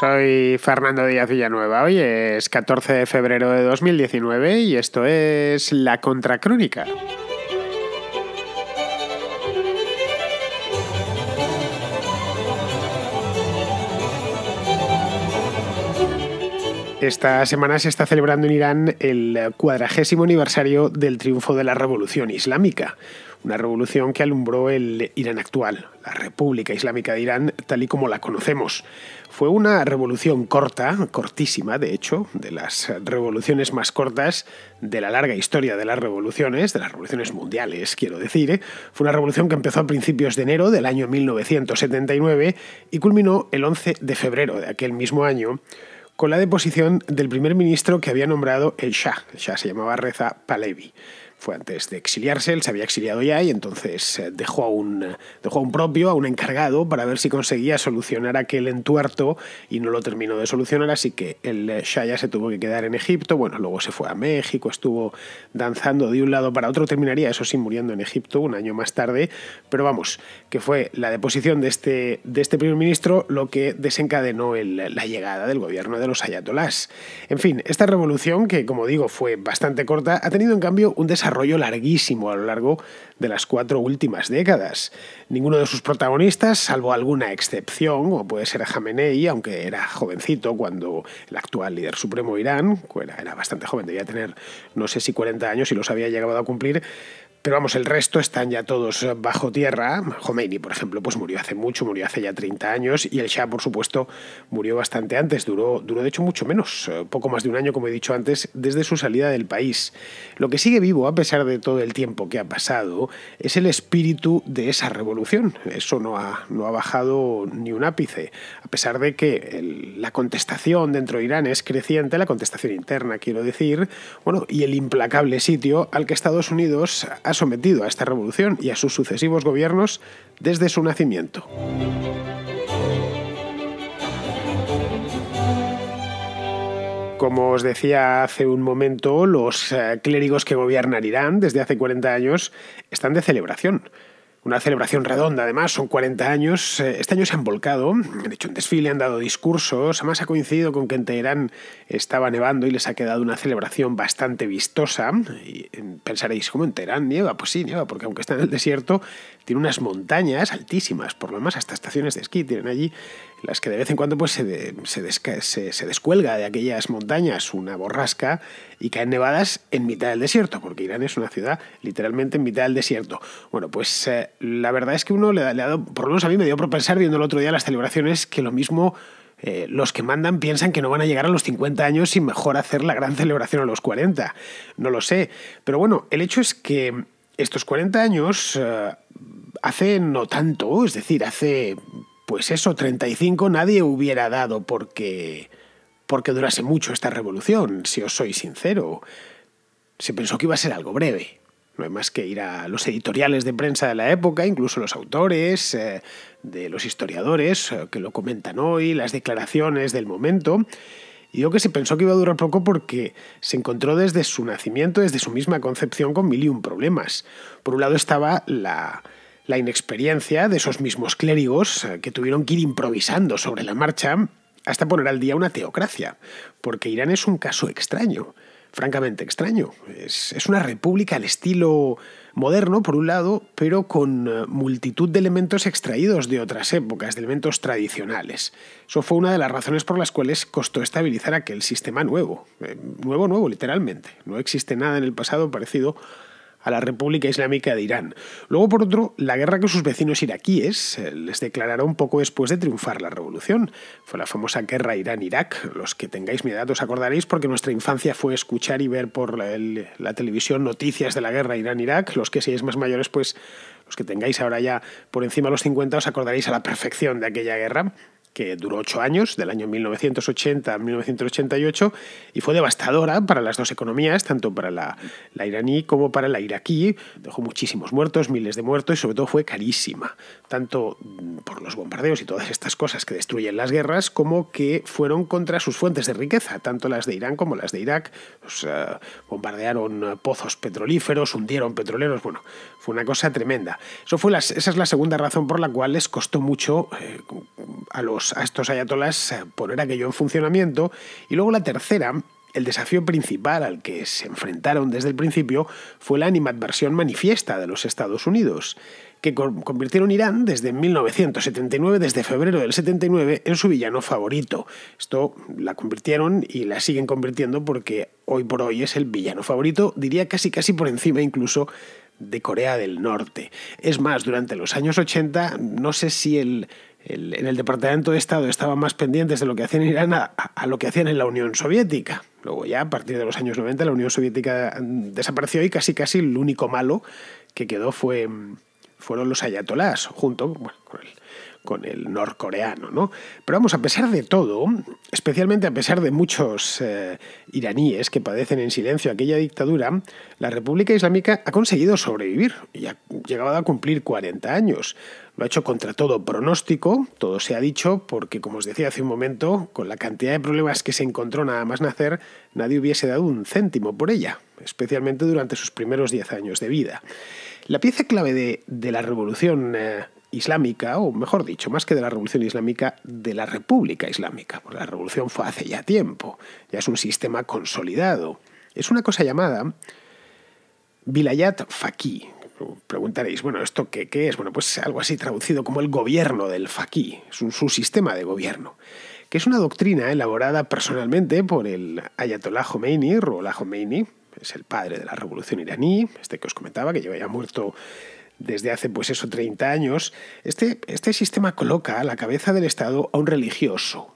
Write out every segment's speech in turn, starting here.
Soy Fernando Díaz Villanueva. Hoy es 14 de febrero de 2019 y esto es La Contracrónica. Esta semana se está celebrando en Irán el cuadragésimo aniversario del triunfo de la Revolución Islámica, una revolución que alumbró el Irán actual, la República Islámica de Irán tal y como la conocemos. Fue una revolución corta, cortísima de hecho, de las revoluciones más cortas de la larga historia de las revoluciones, de las revoluciones mundiales, quiero decir. ¿eh? Fue una revolución que empezó a principios de enero del año 1979 y culminó el 11 de febrero de aquel mismo año con la deposición del primer ministro que había nombrado el Shah. El Shah se llamaba Reza Pahlavi fue antes de exiliarse, él se había exiliado ya y entonces eh, dejó a un, eh, dejó a un propio, a un encargado, para ver si conseguía solucionar aquel entuerto y no lo terminó de solucionar, así que el eh, Shaya se tuvo que quedar en Egipto, bueno, luego se fue a México, estuvo danzando de un lado para otro, terminaría eso sí muriendo en Egipto un año más tarde, pero vamos, que fue la deposición de este, de este primer ministro lo que desencadenó la llegada del gobierno de los ayatolás. En fin, esta revolución, que como digo fue bastante corta, ha tenido en cambio un desarrollo desarrollo larguísimo a lo largo de las cuatro últimas décadas. Ninguno de sus protagonistas, salvo alguna excepción, o puede ser Jamenei, aunque era jovencito cuando el actual líder supremo Irán, era, era bastante joven, debía tener no sé si 40 años y los había llegado a cumplir, pero vamos, el resto están ya todos eh, bajo tierra. Khomeini, por ejemplo, pues murió hace mucho, murió hace ya 30 años y el Shah, por supuesto, murió bastante antes, duró, de hecho mucho menos, eh, poco más de un año, como he dicho antes, desde su salida del país. Lo que sigue vivo, a pesar de todo el tiempo que ha pasado, es el espíritu de esa revolución. Eso no ha, no ha bajado ni un ápice, a pesar de que la contestación dentro de Irán es creciente, la contestación interna, quiero decir, bueno, y el implacable sitio al que Estados Unidos ha sometido a esta revolución y a sus sucesivos gobiernos desde su nacimiento. Como os decía hace un momento, los eh, clérigos que gobiernan Irán desde hace 40 años están de celebración. Una celebración redonda, además, son 40 años. Eh, este año se han volcado, han hecho un desfile, han dado discursos. Además, ha coincidido con que en Teherán estaba nevando y les ha quedado una celebración bastante vistosa. Y pensaréis, ¿cómo en Teherán nieva? Pues sí, nieva, porque aunque está en el desierto, tiene unas montañas altísimas, por lo demás hasta estaciones de esquí tienen allí, las que de vez en cuando pues, se, descuelga de aquellas montañas una borrasca y caen nevadas en mitad del desierto, porque Irán es una ciudad literalmente en mitad del desierto. Bueno, pues eh, la verdad es que uno le, ha dado, por lo menos a mí me dio por pensar viendo el otro día las celebraciones, que lo mismo... Eh, los que mandan piensan que no van a llegar a los 50 años y mejor hacer la gran celebración a los 40. No lo sé. Pero bueno, el hecho es que estos 40 años eh, hace no tanto, es decir, hace pues eso, 35 nadie hubiera dado porque porque durase mucho esta revolución, si os soy sincero. Se pensó que iba a ser algo breve. No hay más que ir a los editoriales de prensa de la época, incluso los autores, eh, de los historiadores eh, que lo comentan hoy, las declaraciones del momento. Y yo que se pensó que iba a durar poco porque se encontró desde su nacimiento, desde su misma concepción, con mil y un problemas. Por un lado estaba la, la inexperiencia de esos mismos clérigos eh, que tuvieron que ir improvisando sobre la marcha hasta poner al día una teocracia, porque Irán es un caso extraño, francamente extraño. Es, una república al estilo moderno, por un lado, pero con eh, multitud de elementos extraídos de otras épocas, de elementos tradicionales. Eso fue una de las razones por las cuales costó estabilizar aquel sistema nuevo, eh, nuevo, nuevo, literalmente. No existe nada en el pasado parecido a la República Islámica de Irán. Luego, por otro, la guerra que sus vecinos iraquíes eh, les declararon poco después de triunfar la revolución. Fue la famosa guerra Irán-Irak. Los que tengáis mi edad os acordaréis porque nuestra infancia fue escuchar y ver por la, la televisión noticias de la guerra Irán-Irak. Los que seáis más mayores, pues los que tengáis ahora ya por encima de los 50 os acordaréis a la perfección de aquella guerra que duró ocho años, del año 1980 a 1988, y fue devastadora para las dos economías, tanto para la, iraní como para la iraquí. Dejó muchísimos muertos, miles de muertos, y sobre todo fue carísima, tanto mm, por los bombardeos y todas estas cosas que destruyen las guerras, como que fueron contra sus fuentes de riqueza, tanto las de Irán como las de Irak. bombardearon eh, pozos petrolíferos, hundieron petroleros, bueno, fue una cosa tremenda. Eso fue las esa es la segunda razón por la cual les costó mucho eh, a los pues, a estos ayatolas eh, poner aquello en funcionamiento. Y luego la tercera, el desafío principal al que se enfrentaron desde el principio fue la animadversión manifiesta de los Estados Unidos, que convirtieron Irán desde 1979, desde febrero del 79, en su villano favorito. Esto la convirtieron y la siguen convirtiendo porque hoy por hoy es el villano favorito, diría casi casi por encima incluso de Corea del Norte. Es más, durante los años 80, no sé si el en el Departamento de Estado estaban más pendientes de lo que hacían en Irán a, lo que hacían en la Unión Soviética. Luego ya a partir de los años 90 la Unión Soviética mm, desapareció y casi casi el único malo que quedó fue, mm, fueron los ayatolás, junto con el, norcoreano, ¿no? Pero vamos, a pesar de todo, especialmente a pesar de muchos eh, iraníes que padecen en silencio aquella dictadura, la República Islámica ha conseguido sobrevivir y ha llegado a cumplir 40 años. Lo ha hecho contra todo pronóstico, todo se ha dicho, porque como os decía hace un momento, con la cantidad de problemas que se encontró nada más nacer, nadie hubiese dado un céntimo por ella, especialmente durante sus primeros 10 años de vida. La pieza clave de, la revolución eh, islámica, o mejor dicho, más que de la revolución islámica, de la República Islámica, porque la revolución fue hace ya tiempo, ya es un sistema consolidado. Es una cosa llamada Vilayat Faqih, preguntaréis, bueno, ¿esto qué, es? Bueno, pues algo así traducido como el gobierno del faquí, su, su sistema de gobierno, que es una doctrina elaborada personalmente por el ayatollah Khomeini, Khomeini, es el padre de la revolución iraní, este que os comentaba, que lleva ya muerto desde hace pues eso 30 años, este, este sistema coloca a la cabeza del Estado a un religioso,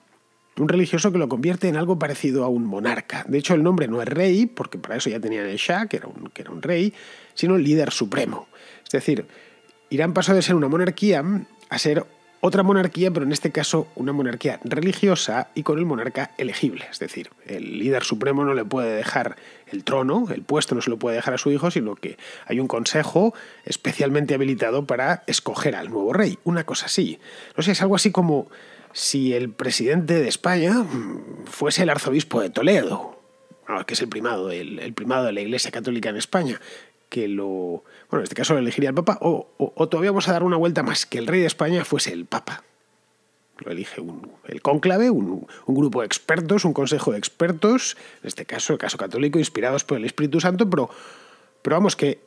un religioso que lo convierte en algo parecido a un monarca. De hecho, el nombre no es rey, porque para eso ya tenían el Shah, que era un, que era un rey, sino líder supremo. Es decir, Irán pasó de ser una monarquía a ser otra monarquía, pero en este caso una monarquía religiosa y con el monarca elegible. Es decir, el líder supremo no le puede dejar el trono, el puesto no se lo puede dejar a su hijo, sino que hay un consejo especialmente habilitado para escoger al nuevo rey. Una cosa así. No sé, es algo así como si el presidente de España fuese el arzobispo de Toledo, ah, que es el primado, el, primado de la Iglesia Católica en España, que lo, bueno, en este caso lo elegiría el Papa, o, todavía vamos a dar una vuelta más, que el rey de España fuese el Papa. Lo elige un, el cónclave, un, grupo de expertos, un consejo de expertos, en este caso el caso católico, inspirados por el Espíritu Santo, pero, pero vamos, que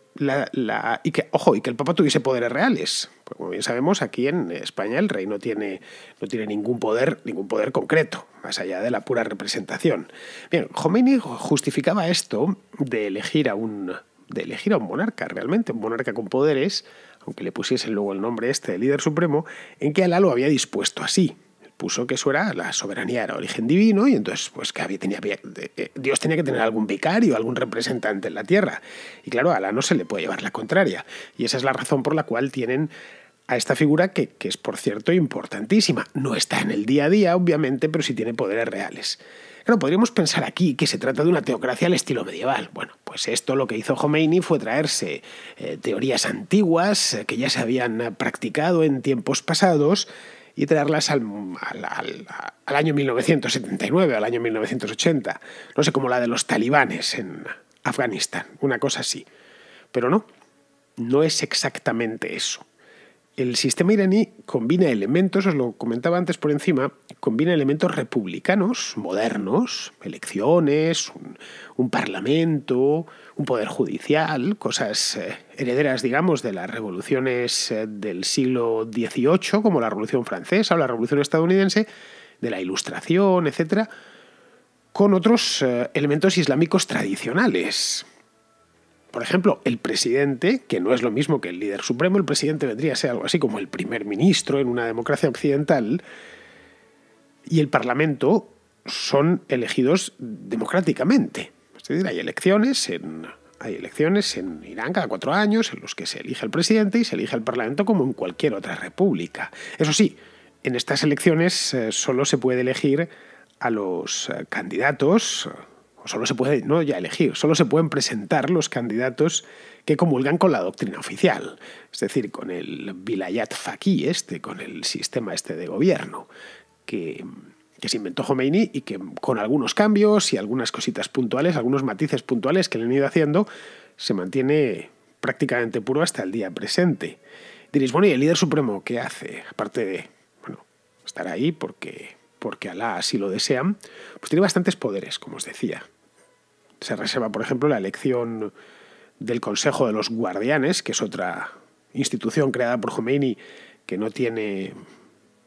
y que, ojo, y que el Papa tuviese poderes reales. Pues como bien sabemos, aquí en España el rey no tiene, no tiene ningún poder, ningún poder concreto, más allá de la pura representación. Bien, Khomeini justificaba esto de elegir a un, de elegir a un monarca, realmente, un monarca con poderes, aunque le pusiesen luego el nombre este de líder supremo, en que Alá lo había dispuesto así puso que eso era, la soberanía era origen divino y entonces pues que había, tenía, eh, Dios tenía que tener algún vicario, algún representante en la tierra. Y claro, a la no se le puede llevar la contraria. Y esa es la razón por la cual tienen a esta figura que, es, por cierto, importantísima. No está en el día a día, obviamente, pero sí tiene poderes reales. Claro, podríamos pensar aquí que se trata de una teocracia al estilo medieval. Bueno, pues esto lo que hizo Khomeini fue traerse eh, teorías antiguas eh, que ya se habían practicado en tiempos pasados y traerlas al, al, al, año 1979, al año 1980, no sé, como la de los talibanes en Afganistán, una cosa así. Pero no, no es exactamente eso el sistema iraní combina elementos, os lo comentaba antes por encima, combina elementos republicanos, modernos, elecciones, un, parlamento, un poder judicial, cosas eh, herederas, digamos, de las revoluciones eh, del siglo XVIII, como la Revolución Francesa o la Revolución Estadounidense, de la Ilustración, etc., con otros eh, elementos islámicos tradicionales por ejemplo, el presidente, que no es lo mismo que el líder supremo, el presidente vendría a ser algo así como el primer ministro en una democracia occidental, y el parlamento son elegidos democráticamente. Es decir, hay elecciones en hay elecciones en Irán cada cuatro años en los que se elige el presidente y se elige el parlamento como en cualquier otra república. Eso sí, en estas elecciones eh, solo se puede elegir a los eh, candidatos solo se puede no ya elegir, solo se pueden presentar los candidatos que comulgan con la doctrina oficial, es decir, con el Vilayat Faqih este, con el sistema este de gobierno que, que se inventó Khomeini y que con algunos cambios y algunas cositas puntuales, algunos matices puntuales que le han ido haciendo, se mantiene prácticamente puro hasta el día presente. Diréis, bueno, ¿y el líder supremo qué hace? Aparte de, bueno, estar ahí porque porque Alá así lo desean, pues tiene bastantes poderes, como os decía. Se reserva, por ejemplo, la elección del Consejo de los Guardianes, que es otra institución creada por Khomeini que no tiene,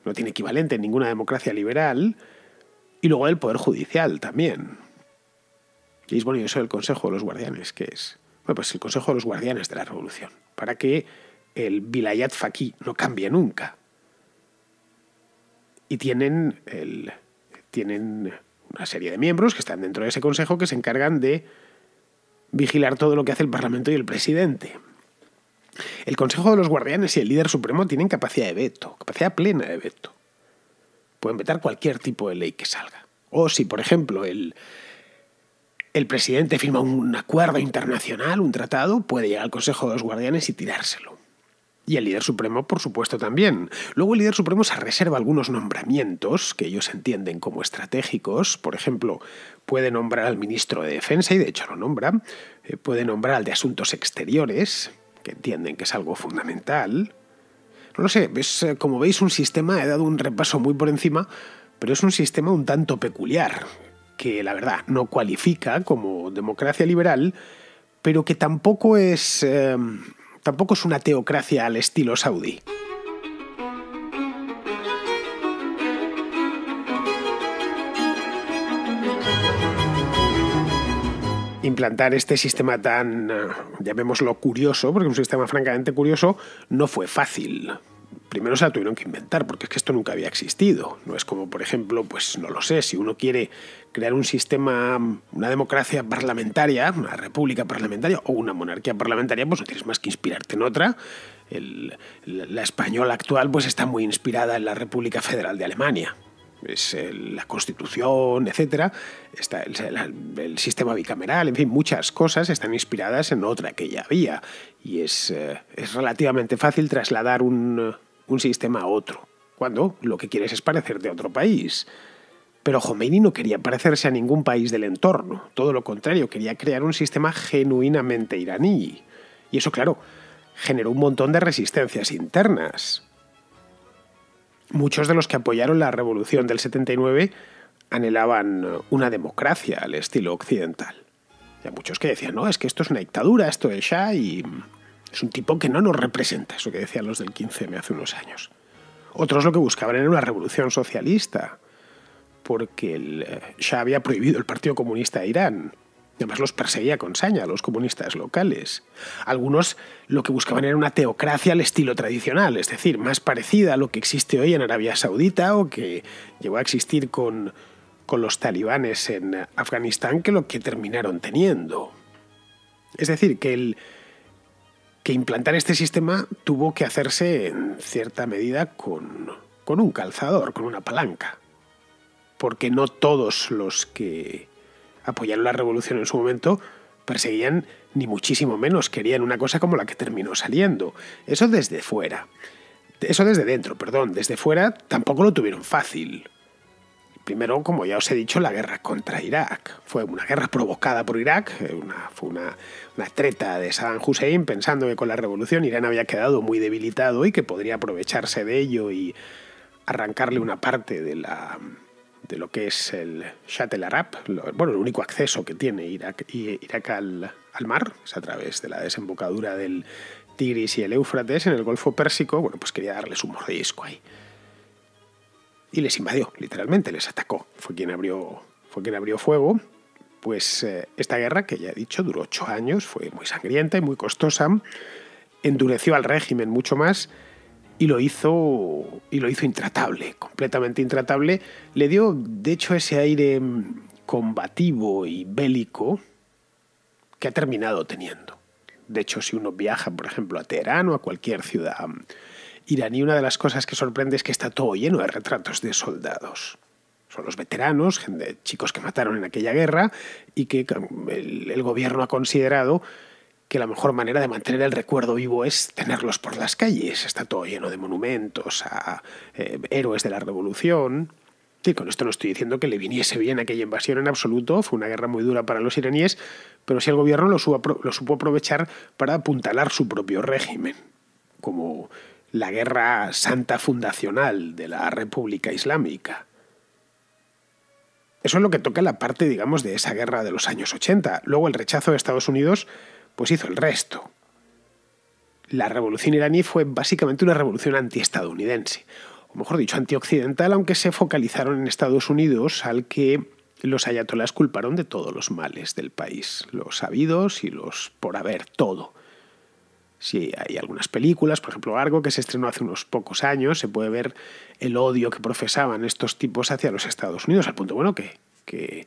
no tiene equivalente en ninguna democracia liberal, y luego el Poder Judicial también. Y es bueno, eso del Consejo de los Guardianes, que es bueno, pues el Consejo de los Guardianes de la Revolución, para que el Vilayat Faqih no cambie nunca y tienen, el, tienen una serie de miembros que están dentro de ese consejo que se encargan de vigilar todo lo que hace el Parlamento y el presidente. El Consejo de los Guardianes y el líder supremo tienen capacidad de veto, capacidad plena de veto. Pueden vetar cualquier tipo de ley que salga. O si, por ejemplo, el, el presidente firma un acuerdo internacional, un tratado, puede llegar al Consejo de los Guardianes y tirárselo y el líder supremo, por supuesto, también. Luego el líder supremo se reserva algunos nombramientos que ellos entienden como estratégicos. Por ejemplo, puede nombrar al ministro de Defensa, y de hecho lo nombra. Eh, puede nombrar al de Asuntos Exteriores, que entienden que es algo fundamental. No lo sé, es, eh, como veis un sistema, he dado un repaso muy por encima, pero es un sistema un tanto peculiar, que la verdad no cualifica como democracia liberal, pero que tampoco es... Eh, tampoco es una teocracia al estilo saudí. implantar este sistema tan, eh, llamémoslo curioso, porque es un sistema francamente curioso, no fue fácil primero se la tuvieron que inventar, porque es que esto nunca había existido. No es como, por ejemplo, pues no lo sé, si uno quiere crear un sistema, una democracia parlamentaria, una república parlamentaria o una monarquía parlamentaria, pues no tienes más que inspirarte en otra. la española actual pues está muy inspirada en la República Federal de Alemania, es la constitución, etcétera, está el, sistema bicameral, en fin, muchas cosas están inspiradas en otra que ya había. Y es eh, relativamente fácil trasladar un, un sistema a otro, cuando lo que quieres es parecerte a otro país. Pero Khomeini no quería parecerse a ningún país del entorno, todo lo contrario, quería crear un sistema genuinamente iraní. Y eso, claro, generó un montón de resistencias internas. Muchos de los que apoyaron la revolución del 79 anhelaban una democracia al estilo occidental. a muchos que decían, no, es que esto es una dictadura, esto es Shah y es un tipo que no nos representa, eso que decían los del 15M hace unos años. Otros lo que buscaban era una revolución socialista, porque el Shah eh, había prohibido el Partido Comunista de Irán. Además los perseguía con saña, los comunistas locales. Algunos lo que buscaban era una teocracia al estilo tradicional, es decir, más parecida a lo que existe hoy en Arabia Saudita o que llegó a existir con, con los talibanes en Afganistán que lo que terminaron teniendo. Es decir, que el, que implantar este sistema tuvo que hacerse en cierta medida con, con un calzador, con una palanca, porque no todos los que apoyaron la revolución en su momento perseguían ni muchísimo menos querían una cosa como la que terminó saliendo. Eso desde fuera. Eso desde dentro, perdón. Desde fuera tampoco lo tuvieron fácil. Primero, como ya os he dicho, la guerra contra Irak. Fue una guerra provocada por Irak, eh, una, fue una, treta de Saddam Hussein pensando que con la revolución Irán había quedado muy debilitado y que podría aprovecharse de ello y arrancarle una parte de, la, de lo que es el Shat el Arab, bueno, el único acceso que tiene Irak, Irak al, mar, es a través de la desembocadura del Tigris y el Éufrates en el Golfo Pérsico, bueno, pues quería darles un mordisco ahí y les invadió, literalmente, les atacó. Fue quien abrió, fue quien abrió fuego. Pues eh, esta guerra, que ya he dicho, duró ocho años, fue muy sangrienta y muy costosa, endureció al régimen mucho más y lo hizo, y lo hizo intratable, completamente intratable. Le dio, de hecho, ese aire mm, combativo y bélico que ha terminado teniendo. De hecho, si uno viaja, por ejemplo, a Teherán o a cualquier ciudad mm, y una de las cosas que sorprende es que está todo lleno de retratos de soldados. Son los veteranos, chicos que mataron en aquella guerra y que mm, el, gobierno ha considerado que la mejor manera de mantener el recuerdo vivo es tenerlos por las calles. Está todo lleno de monumentos a eh, héroes de la revolución. Y con esto no estoy diciendo que le viniese bien aquella invasión en absoluto, fue una guerra muy dura para los iraníes, pero sí el gobierno lo, supo aprovechar para apuntalar su propio régimen, como la Guerra Santa Fundacional de la República Islámica. Eso es lo que toca la parte, digamos, de esa guerra de los años 80. Luego el rechazo de Estados Unidos, pues hizo el resto. La revolución iraní fue básicamente una revolución antiestadounidense, o mejor dicho, antioccidental, aunque se focalizaron en Estados Unidos, al que los ayatolás culparon de todos los males del país, los sabidos y los por haber todo. Si hay algunas películas, por ejemplo algo que se estrenó hace unos pocos años, se puede ver el odio que profesaban estos tipos hacia los Estados Unidos, al punto bueno que, que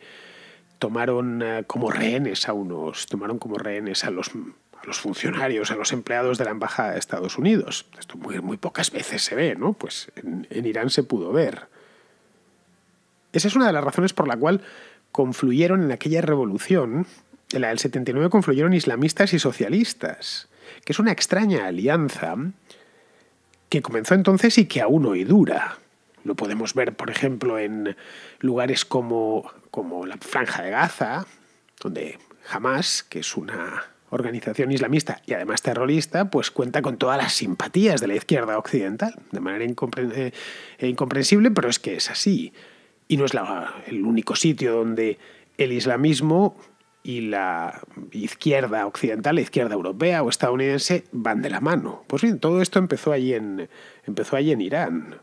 tomaron eh, como rehenes a unos, tomaron como rehenes a los, a los funcionarios, a los empleados de la embajada de Estados Unidos. Esto muy, muy pocas veces se ve, ¿no? Pues en, Irán se pudo ver. Esa es una de las razones por la cual confluyeron en aquella revolución, en la del 79 confluyeron islamistas y socialistas que es una extraña alianza que comenzó entonces y que aún hoy dura. Lo podemos ver, por ejemplo, en lugares como, como la Franja de Gaza, donde Hamas, que es una organización islamista y además terrorista, pues cuenta con todas las simpatías de la izquierda occidental, de manera eh, incomprensible, pero es que es así. Y no es el único sitio donde el islamismo y la izquierda occidental, la izquierda europea o estadounidense van de la mano. Pues bien, todo esto empezó allí en, empezó allí en Irán.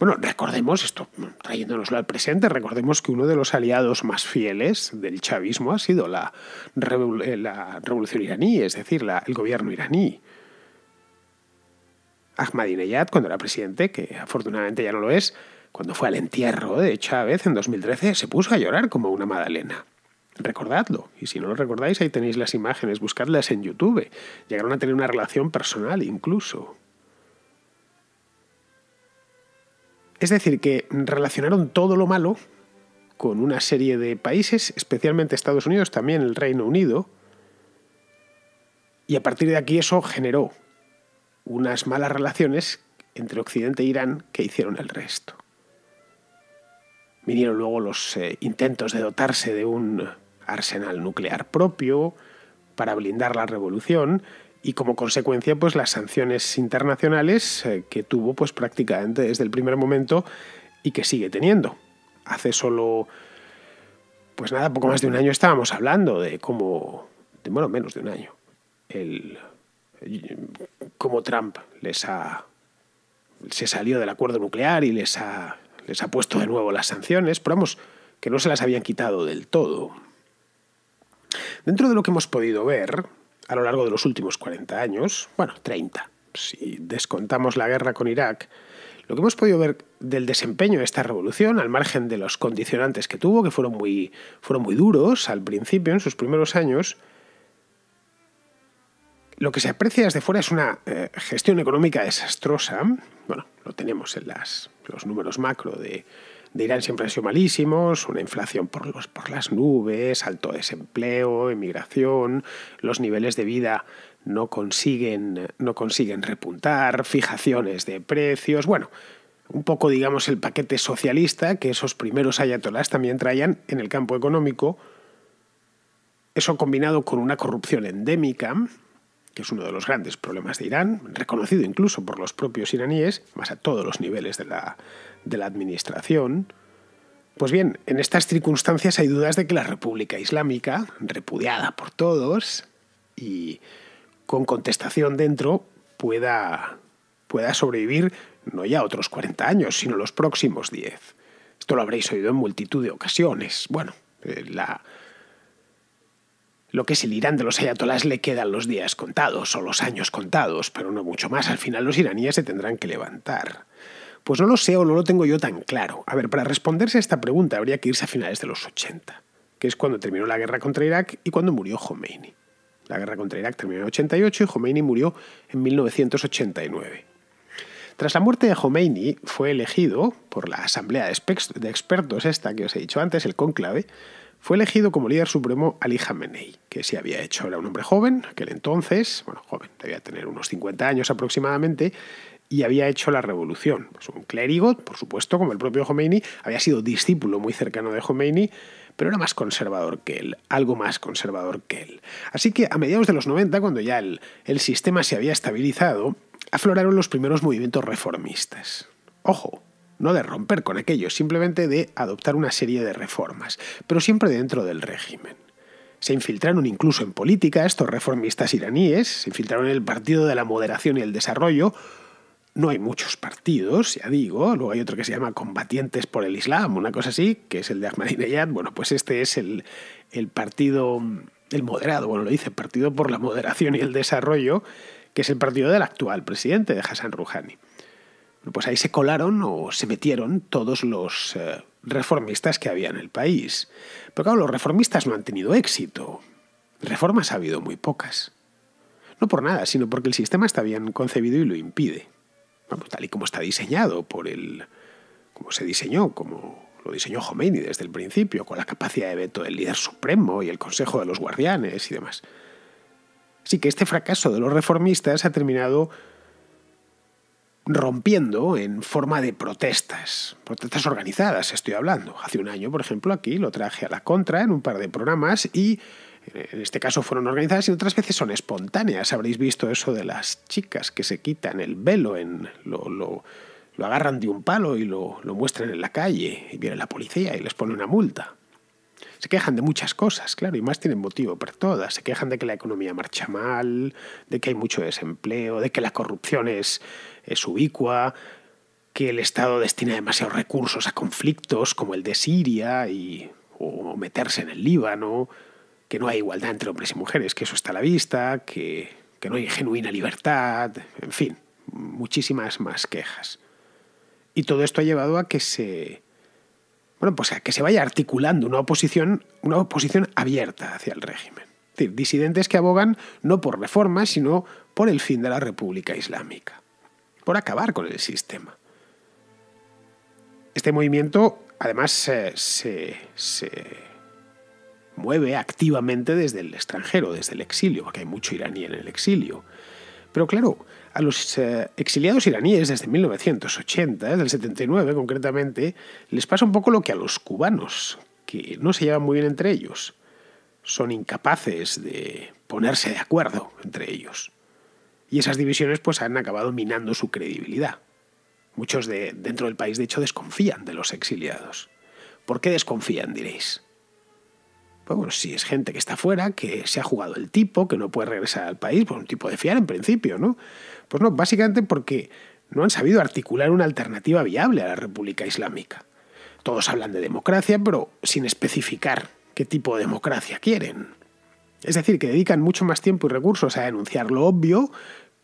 Bueno, recordemos esto, trayéndonoslo al presente, recordemos que uno de los aliados más fieles del chavismo ha sido la, eh, revolución iraní, es decir, el gobierno iraní. Ahmadinejad, cuando era presidente, que afortunadamente ya no lo es, cuando fue al entierro de Chávez en 2013, se puso a llorar como una Madalena recordadlo. Y si no lo recordáis, ahí tenéis las imágenes, buscadlas en YouTube. Llegaron a tener una relación personal incluso. Es decir, que relacionaron todo lo malo con una serie de países, especialmente Estados Unidos, también el Reino Unido, y a partir de aquí eso generó unas malas relaciones entre Occidente e Irán que hicieron el resto. Vinieron luego los eh, intentos de dotarse de un arsenal nuclear propio para blindar la revolución y como consecuencia pues las sanciones internacionales eh, que tuvo pues prácticamente desde el primer momento y que sigue teniendo. Hace solo pues nada, poco más de un año estábamos hablando de cómo bueno, menos de un año. El cómo Trump les ha se salió del acuerdo nuclear y les ha les ha puesto de nuevo las sanciones, pero vamos, que no se las habían quitado del todo. Dentro de lo que hemos podido ver a lo largo de los últimos 40 años, bueno, 30, si descontamos la guerra con Irak, lo que hemos podido ver del desempeño de esta revolución, al margen de los condicionantes que tuvo, que fueron muy, fueron muy duros al principio, en sus primeros años, lo que se aprecia desde fuera es una eh, gestión económica desastrosa. Bueno, lo tenemos en las, los números macro de, de Irán siempre han sido malísimos, una inflación por, por las nubes, alto desempleo, emigración, los niveles de vida no consiguen, no consiguen repuntar, fijaciones de precios, bueno, un poco digamos el paquete socialista que esos primeros ayatolás también traían en el campo económico, eso combinado con una corrupción endémica, que es uno de los grandes problemas de Irán, reconocido incluso por los propios iraníes, más a todos los niveles de la, administración. Pues bien, en estas circunstancias hay dudas de que la República Islámica, repudiada por todos y con contestación dentro, pueda, pueda sobrevivir no ya otros 40 años, sino los próximos 10. Esto lo habréis oído en multitud de ocasiones. Bueno, eh, la, lo que es el Irán de los ayatolás le quedan los días contados o los años contados, pero no mucho más. Al final los iraníes se tendrán que levantar. Pues no lo sé o no lo tengo yo tan claro. A ver, para responderse a esta pregunta habría que irse a finales de los 80, que es cuando terminó la guerra contra Irak y cuando murió Khomeini. La guerra contra Irak terminó en 88 y Khomeini murió en 1989. Tras la muerte de Khomeini, fue elegido por la asamblea de expertos, esta que os he dicho antes, el conclave, fue elegido como líder supremo Ali Khamenei, que se había hecho, era un hombre joven, aquel entonces, bueno, joven, debía tener unos 50 años aproximadamente, y había hecho la revolución. Pues un clérigo, por supuesto, como el propio Khomeini, había sido discípulo muy cercano de Khomeini, pero era más conservador que él, algo más conservador que él. Así que a mediados de los 90, cuando ya el, el sistema se había estabilizado, afloraron los primeros movimientos reformistas. Ojo, no de romper con aquello, simplemente de adoptar una serie de reformas, pero siempre dentro del régimen. Se infiltraron incluso en política estos reformistas iraníes, se infiltraron en el Partido de la Moderación y el Desarrollo. No hay muchos partidos, ya digo. Luego hay otro que se llama Combatientes por el Islam, una cosa así, que es el de Ahmadinejad. Bueno, pues este es el, el partido, el moderado, bueno, lo dice, Partido por la Moderación y el Desarrollo, que es el partido del actual presidente de Hassan Rouhani pues ahí se colaron o se metieron todos los eh, reformistas que había en el país. Pero claro, los reformistas no han tenido éxito. Reformas ha habido muy pocas. No por nada, sino porque el sistema está bien concebido y lo impide. tal y como está diseñado por el... como se diseñó, como lo diseñó Khomeini desde el principio, con la capacidad de veto del líder supremo y el consejo de los guardianes y demás. Así que este fracaso de los reformistas ha terminado rompiendo en forma de protestas, protestas organizadas estoy hablando. Hace un año, por ejemplo, aquí lo traje a la contra en un par de programas y eh, en este caso fueron organizadas y otras veces son espontáneas. Habréis visto eso de las chicas que se quitan el velo, en, lo, lo, lo agarran de un palo y lo, lo muestran en la calle y viene la policía y les pone una multa. Se quejan de muchas cosas, claro, y más tienen motivo para todas. Se quejan de que la economía marcha mal, de que hay mucho desempleo, de que la corrupción es, es ubicua, que el Estado destina demasiados recursos a conflictos como el de Siria y, o meterse en el Líbano, que no hay igualdad entre hombres y mujeres, que eso está a la vista, que no hay genuina libertad, en fin, muchísimas más quejas. Y todo esto ha llevado a que se bueno, pues que se vaya articulando una oposición, una oposición abierta hacia el régimen. Es decir, disidentes que abogan no por reformas, sino por el fin de la República Islámica, por acabar con el sistema. Este movimiento, además, se mueve activamente desde el extranjero, desde el exilio, porque hay mucho iraní en el exilio. Pero claro, a los eh, exiliados iraníes desde 1980, desde el 79 concretamente, les pasa un poco lo que a los cubanos, que no se llevan muy bien entre ellos. Son incapaces de ponerse de acuerdo entre ellos. Y esas divisiones pues, han acabado minando su credibilidad. Muchos de, dentro del país, de hecho, desconfían de los exiliados. ¿Por qué desconfían, diréis? Pues bueno, si es gente que está fuera, que se ha jugado el tipo, que no puede regresar al país, pues un tipo de fiar en principio, ¿no? Pues no, básicamente porque no han sabido articular una alternativa viable a la República Islámica. Todos hablan de democracia, pero sin especificar qué tipo de democracia quieren. Es decir, que dedican mucho más tiempo y recursos a denunciar lo obvio,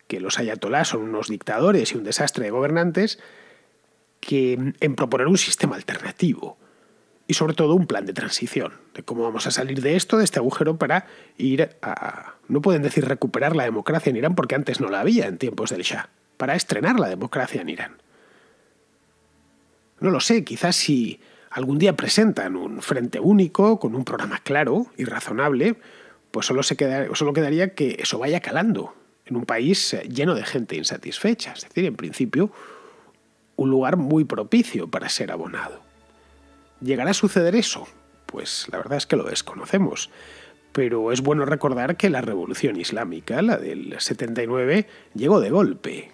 que los ayatolás son unos dictadores y un desastre de gobernantes, que en proponer un sistema alternativo y sobre todo un plan de transición, de cómo vamos a salir de esto, de este agujero, para ir a... No pueden decir recuperar la democracia en Irán porque antes no la había en tiempos del Shah, para estrenar la democracia en Irán. No lo sé, quizás si algún día presentan un frente único, con un programa claro y razonable, pues solo, se queda, solo quedaría que eso vaya calando en un país eh, lleno de gente insatisfecha, es decir, en principio, un lugar muy propicio para ser abonado. ¿Llegará a suceder eso? Pues la verdad es que lo desconocemos. Pero es bueno recordar que la revolución islámica, la del 79, llegó de golpe.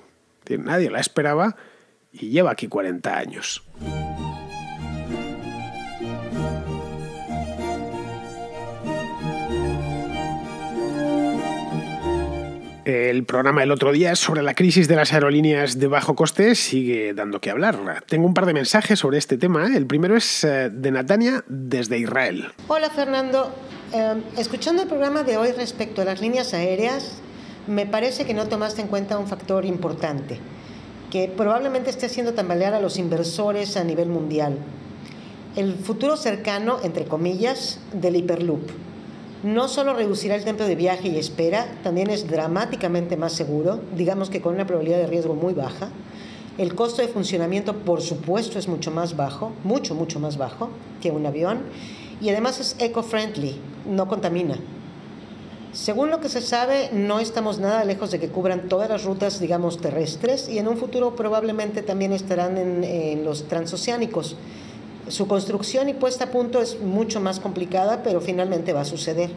Nadie la esperaba y lleva aquí 40 años. El programa del otro día sobre la crisis de las aerolíneas de bajo coste sigue dando que hablar. Tengo un par de mensajes sobre este tema. ¿eh? El primero es eh, de Natania desde Israel. Hola Fernando, eh, escuchando el programa de hoy respecto a las líneas aéreas, me parece que no tomaste en cuenta un factor importante, que probablemente esté haciendo tambalear a los inversores a nivel mundial. El futuro cercano, entre comillas, del hiperloop no solo reducirá el tiempo de viaje y espera, también es dramáticamente más seguro, digamos que con una probabilidad de riesgo muy baja. El costo de funcionamiento, por supuesto, es mucho más bajo, mucho, mucho más bajo que un avión. Y además es eco-friendly, no contamina. Según lo que se sabe, no estamos nada lejos de que cubran todas las rutas, digamos, terrestres y en un futuro probablemente también estarán en, los transoceánicos. Su construcción y puesta a punto es mucho más complicada, pero finalmente va a suceder.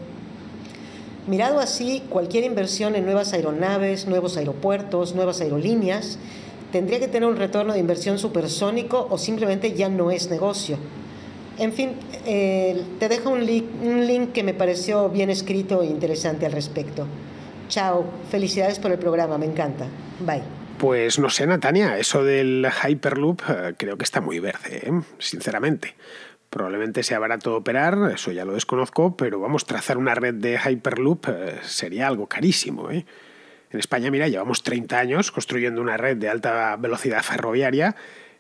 Mirado así, cualquier inversión en nuevas aeronaves, nuevos aeropuertos, nuevas aerolíneas, tendría que tener un retorno de inversión supersónico o simplemente ya no es negocio. En fin, eh, te dejo un link, un link que me pareció bien escrito e interesante al respecto. Chao, felicidades por el programa, me encanta. Bye. Pues no sé, Natania, eso del Hyperloop eh, creo que está muy verde, ¿eh? sinceramente. Probablemente sea barato operar, eso ya lo desconozco, pero vamos, trazar una red de Hyperloop eh, sería algo carísimo. En España, mira, llevamos 30 años construyendo una red de alta velocidad ferroviaria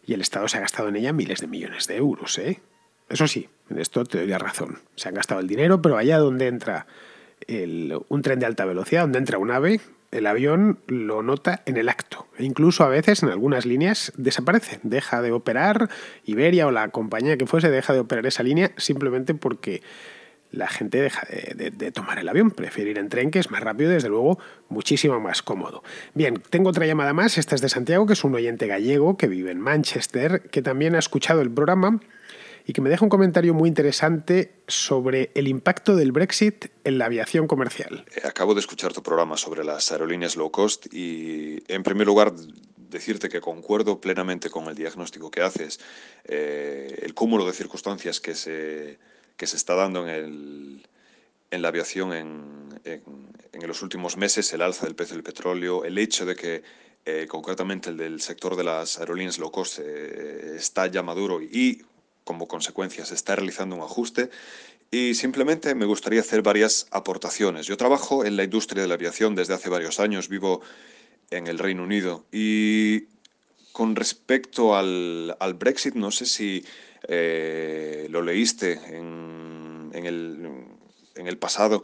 y el Estado se ha gastado en ella miles de millones de euros. ¿eh? Eso sí, en esto te doy la razón. Se han gastado el dinero, pero allá donde entra un tren de alta velocidad, donde entra un AVE, el avión lo nota en el acto. E incluso a veces en algunas líneas desaparece, deja de operar, Iberia o la compañía que fuese deja de operar esa línea simplemente porque la gente deja de, tomar el avión, prefiere ir en tren, que es más rápido y desde luego muchísimo más cómodo. Bien, tengo otra llamada más, esta es de Santiago, que es un oyente gallego que vive en Manchester, que también ha escuchado el programa y que me deja un comentario muy interesante sobre el impacto del Brexit en la aviación comercial. Eh, acabo de escuchar tu programa sobre las aerolíneas low cost y, en primer lugar, decirte que concuerdo plenamente con el diagnóstico que haces. Eh, el cúmulo de circunstancias que se, se está dando en, la aviación en, los últimos meses, el alza del precio del petróleo, el hecho de que eh, concretamente el del sector de las aerolíneas low cost está ya maduro y como consecuencia se está realizando un ajuste y simplemente me gustaría hacer varias aportaciones. Yo trabajo en la industria de la aviación desde hace varios años, vivo en el Reino Unido y con respecto al, al Brexit, no sé si eh, lo leíste en, en, el, en el, pasado.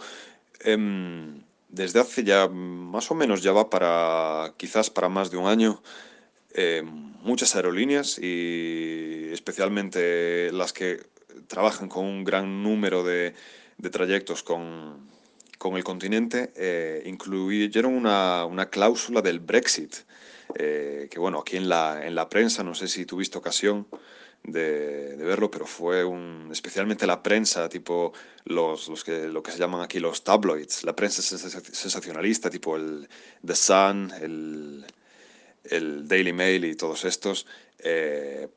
Em, desde hace ya más o menos ya va para quizás para más de un año eh, muchas aerolíneas y especialmente las que trabajan con un gran número de, trayectos con, con, el continente eh, incluyeron una, una, cláusula del Brexit, eh, que bueno, aquí en la, en la prensa, no sé si tuviste ocasión, de, verlo, pero fue un, especialmente la prensa, tipo los, los que, lo que se llaman aquí los tabloids, la prensa sensacionalista, tipo el The Sun, el, el Daily Mail y todos estos eh,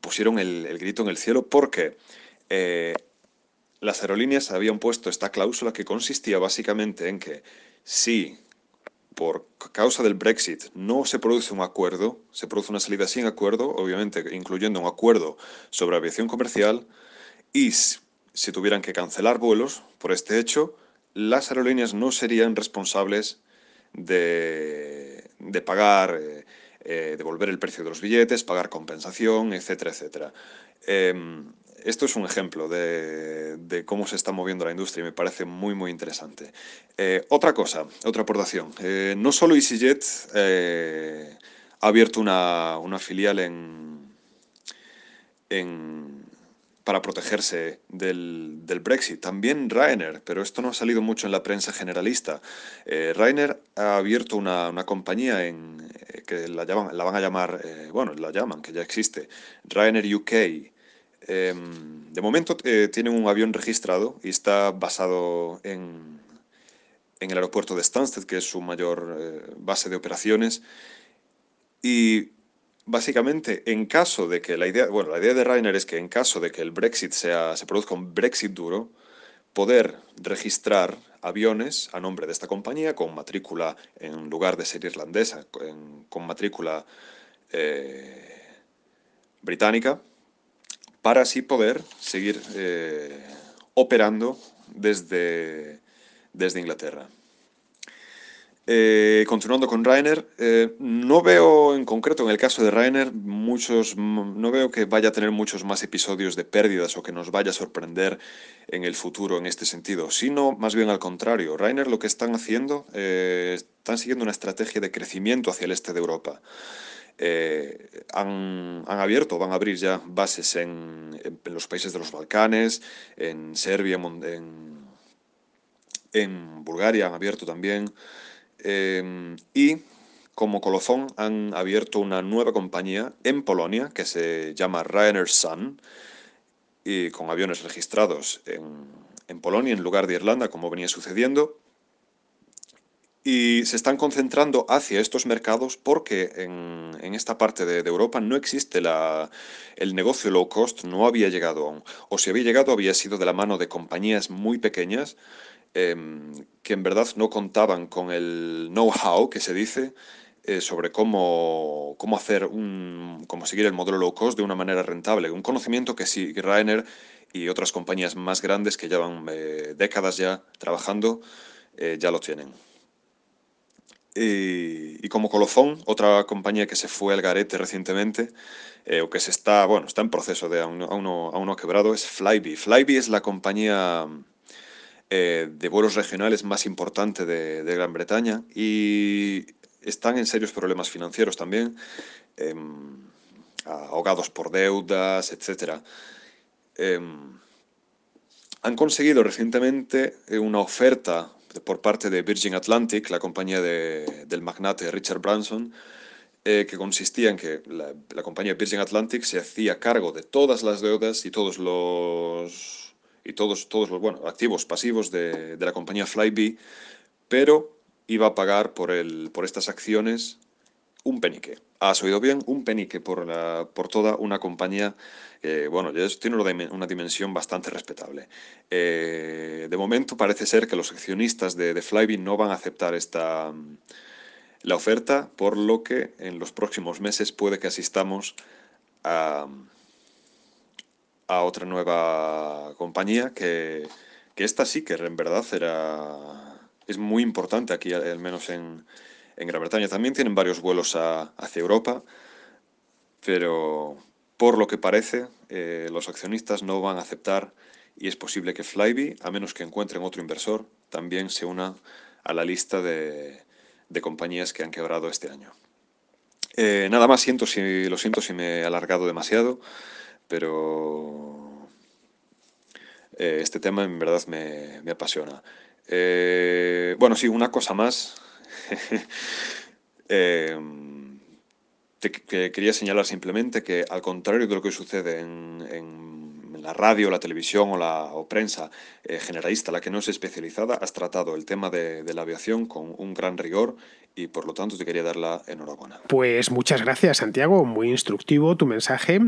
pusieron el, grito en el cielo porque eh, las aerolíneas habían puesto esta cláusula que consistía básicamente en que si por causa del Brexit no se produce un acuerdo, se produce una salida sin acuerdo, obviamente incluyendo un acuerdo sobre aviación comercial, y si tuvieran que cancelar vuelos por este hecho, las aerolíneas no serían responsables de de pagar, eh, eh, devolver el precio de los billetes, pagar compensación, etcétera, etcétera. Em, esto es un ejemplo de, cómo se está moviendo la industria y me parece muy, muy interesante. Eh, otra cosa, otra aportación. no solo EasyJet ha abierto una, una filial en, en para protegerse del, del, Brexit. También Ryanair, pero esto no ha salido mucho en la prensa generalista. Eh, Ryanair ha abierto una, una compañía en, eh, que la, llaman, la van a llamar, eh, bueno, la llaman, que ya existe, Ryanair UK. Em, de momento eh, tiene un avión registrado y está basado en, en el aeropuerto de Stansted, que es su mayor base de operaciones. Y básicamente, en caso de que la idea, la idea de Rainer es que en caso de que el Brexit se produzca un Brexit duro, poder registrar aviones a nombre de esta compañía con matrícula, en lugar de ser irlandesa, con matrícula eh, británica, para así poder seguir eh, operando desde Inglaterra. Eh, continuando con Rainer, eh, no veo en concreto en el caso de Rainer muchos, no veo que vaya a tener muchos más episodios de pérdidas o que nos vaya a sorprender en el futuro en este sentido, sino más bien al contrario. Rainer lo que están haciendo, eh, están siguiendo una estrategia de crecimiento hacia el este de Europa. han, abierto, van a abrir ya bases en, los países de los Balcanes, en Serbia, en, en, Bulgaria han abierto también. Em, y como colofón han abierto una nueva compañía en Polonia que se llama Ryanair Sun y con aviones registrados en, en Polonia en lugar de Irlanda como venía sucediendo y se están concentrando hacia estos mercados porque en, en esta parte de, Europa no existe la, el negocio low cost, no había llegado aún. O si había llegado había sido de la mano de compañías muy pequeñas Em, que en verdad no contaban con el know-how que se dice eh, sobre cómo, hacer un, cómo seguir el modelo low cost de una manera rentable. Un conocimiento que sí, rainer y otras compañías más grandes que llevan eh, décadas ya trabajando eh, ya lo tienen. Y, como Colofón, otra compañía que se fue al garete recientemente, o que se está, bueno, está en proceso de a uno, a quebrado, es Flybe. Flybe es la compañía eh, de vuelos regionales más importante de, Gran Bretaña y están en serios problemas financieros también, em, ahogados por deudas, etc. Em, han conseguido recientemente eh, una oferta por parte de Virgin Atlantic, la compañía del magnate Richard Branson, eh, que consistía en que la, la, compañía Virgin Atlantic se hacía cargo de todas las deudas y todos los y todos, todos los bueno, activos pasivos de, de la compañía Flybe, pero iba a pagar por, el, por estas acciones un penique. ¿Has oído bien? Un penique por, la, por toda una compañía. Eh, bueno, ya tiene una dimensión bastante respetable. Eh, de momento parece ser que los accionistas de, de Flybe no van a aceptar esta, la oferta, por lo que en los próximos meses puede que asistamos a, otra nueva compañía que, que esta sí que en verdad era es muy importante aquí, al menos en, en Gran Bretaña. También tienen varios vuelos hacia Europa, pero por lo que parece, eh, los accionistas no van a aceptar y es posible que Flybe, a menos que encuentren otro inversor, también se una a la lista de, compañías que han quebrado este año. Eh, nada más, siento si, lo siento si me he alargado demasiado pero eh, este tema en verdad me, apasiona. Eh, bueno, sí, una cosa más em, que quería señalar simplemente que al contrario de lo que sucede en, la radio, la televisión o la prensa eh, generalista, la que no es especializada, has tratado el tema de, de la aviación con un gran rigor y por lo tanto te quería dar la enhorabuena. Pues muchas gracias Santiago, muy instructivo tu mensaje.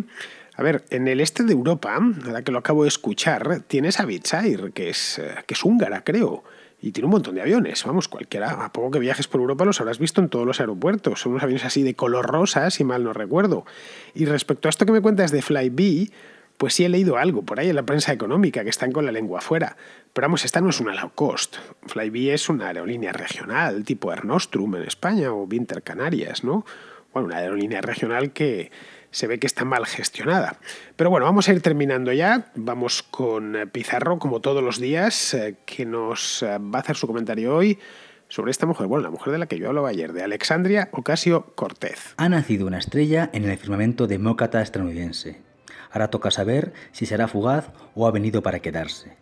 A ver, en el este de Europa, la que lo acabo de escuchar, tienes a Bitsair, que es, eh, que es húngara, creo. Y tiene un montón de aviones, vamos, cualquiera, a poco que viajes por Europa los habrás visto en todos los aeropuertos. Son unos aviones así de color rosas, si mal no recuerdo. Y respecto a esto que me cuentas de Flybe, pues sí he leído algo por ahí en la prensa económica que están con la lengua afuera. Pero vamos, esta no es una low cost. Flybe es una aerolínea regional, tipo Air Nostrum en España o Winter Canarias, ¿no? Bueno, una aerolínea regional que, se ve que está mal gestionada. Pero bueno, vamos a ir terminando ya. Vamos con eh, Pizarro, como todos los días, eh, que nos eh, va a hacer su comentario hoy sobre esta mujer, bueno, la mujer de la que yo hablaba ayer, de Alexandria Ocasio Cortez. Ha nacido una estrella en el firmamento demócrata estadounidense. Ahora toca saber si será fugaz o ha venido para quedarse.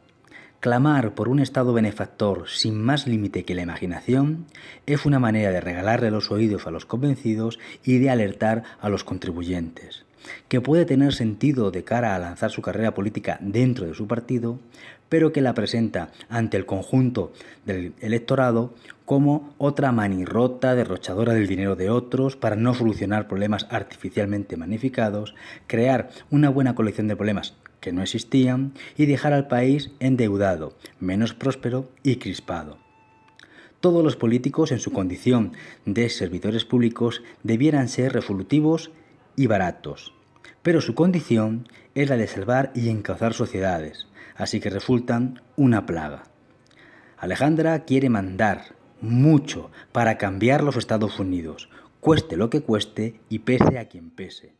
Clamar por un Estado benefactor sin más límite que la imaginación es una manera de regalarle los oídos a los convencidos y de alertar a los contribuyentes, que puede tener sentido de cara a lanzar su carrera política dentro de su partido, pero que la presenta ante el conjunto del electorado como otra manirrota derrochadora del dinero de otros para no solucionar problemas artificialmente magnificados, crear una buena colección de problemas que no existían y dejar al país endeudado, menos próspero y crispado. Todos los políticos en su condición de servidores públicos debieran ser resolutivos y baratos, pero su condición es la de salvar y encauzar sociedades, así que resultan una plaga. Alejandra quiere mandar mucho para cambiar los Estados Unidos, cueste lo que cueste y pese a quien pese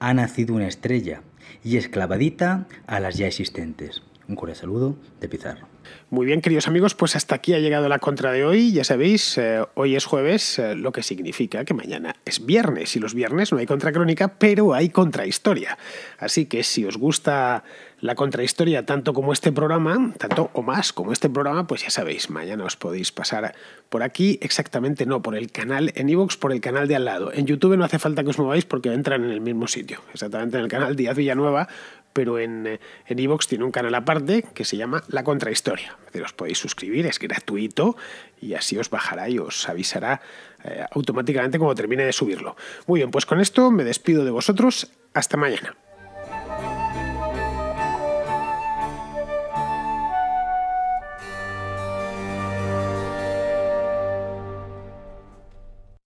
ha nacido una estrella y es clavadita a las ya existentes. Un cordial saludo de Pizarro. Muy bien, queridos amigos, pues hasta aquí ha llegado la contra de hoy. Ya sabéis, eh, hoy es jueves, eh, lo que significa que mañana es viernes. Y los viernes no hay Crónica, pero hay contrahistoria. Así que si os gusta la contrahistoria tanto como este programa, tanto o más como este programa, pues ya sabéis, mañana os podéis pasar por aquí, exactamente no, por el canal en iVoox, por el canal de al lado. En YouTube no hace falta que os mováis porque entran en el mismo sitio, exactamente en el canal Díaz Villanueva pero en Evox eh, en tiene un canal aparte que se llama La Contrahistoria. os podéis suscribir, es gratuito y así os bajará y os avisará eh, automáticamente cuando termine de subirlo. Muy bien, pues con esto me despido de vosotros. Hasta mañana.